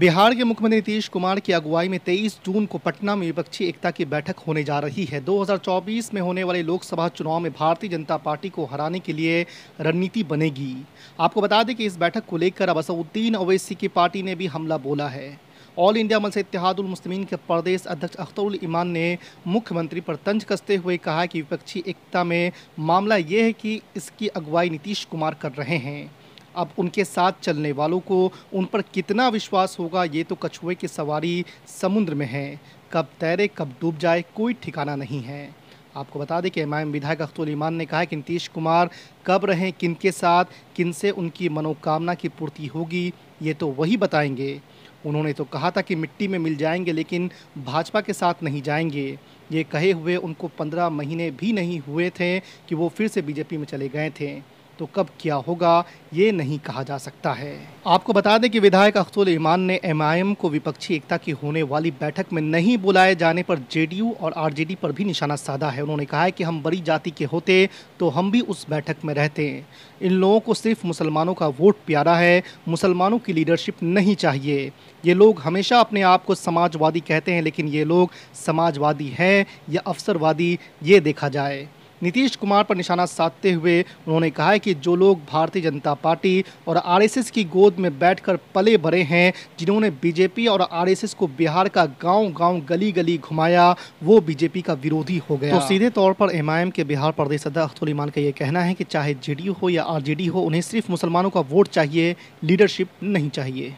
बिहार के मुख्यमंत्री नीतीश कुमार की अगुवाई में 23 जून को पटना में विपक्षी एकता की बैठक होने जा रही है 2024 में होने वाले लोकसभा चुनाव में भारतीय जनता पार्टी को हराने के लिए रणनीति बनेगी आपको बता दें कि इस बैठक को लेकर अबसउद्दीन अवैसी की पार्टी ने भी हमला बोला है ऑल इंडिया मलसे इतिहादुल मुस्लिमीन के प्रदेश अध्यक्ष अख्तरुल ईमान ने मुख्यमंत्री पर तंज कसते हुए कहा कि विपक्षी एकता में मामला ये है कि इसकी अगुवाई नीतीश कुमार कर रहे हैं अब उनके साथ चलने वालों को उन पर कितना विश्वास होगा ये तो कछुए की सवारी समुद्र में है कब तैरे कब डूब जाए कोई ठिकाना नहीं है आपको बता दें कि एम आई एम विधायक अख्तुल ईमान ने कहा है कि नीतीश कुमार कब रहें किन के साथ किन से उनकी मनोकामना की पूर्ति होगी ये तो वही बताएंगे उन्होंने तो कहा था कि मिट्टी में मिल जाएंगे लेकिन भाजपा के साथ नहीं जाएंगे ये कहे हुए उनको पंद्रह महीने भी नहीं हुए थे कि वो फिर से बीजेपी में चले गए थे तो कब क्या होगा ये नहीं कहा जा सकता है आपको बता दें कि विधायक अख्तुल ईमान ने एमआईएम को विपक्षी एकता की होने वाली बैठक में नहीं बुलाए जाने पर जेडीयू और आरजेडी पर भी निशाना साधा है उन्होंने कहा है कि हम बड़ी जाति के होते तो हम भी उस बैठक में रहते इन लोगों को सिर्फ मुसलमानों का वोट प्यारा है मुसलमानों की लीडरशिप नहीं चाहिए ये लोग हमेशा अपने आप को समाजवादी कहते हैं लेकिन ये लोग समाजवादी हैं या अफसरवादी ये देखा जाए नीतीश कुमार पर निशाना साधते हुए उन्होंने कहा है कि जो लोग भारतीय जनता पार्टी और आरएसएस की गोद में बैठकर पले भरे हैं जिन्होंने बीजेपी और आरएसएस को बिहार का गांव गांव गली गली घुमाया वो बीजेपी का विरोधी हो गया तो सीधे तौर पर एमआईएम के बिहार प्रदेश अध्यक्ष ईमान का ये कहना है कि चाहे जे हो या आर हो उन्हें सिर्फ मुसलमानों का वोट चाहिए लीडरशिप नहीं चाहिए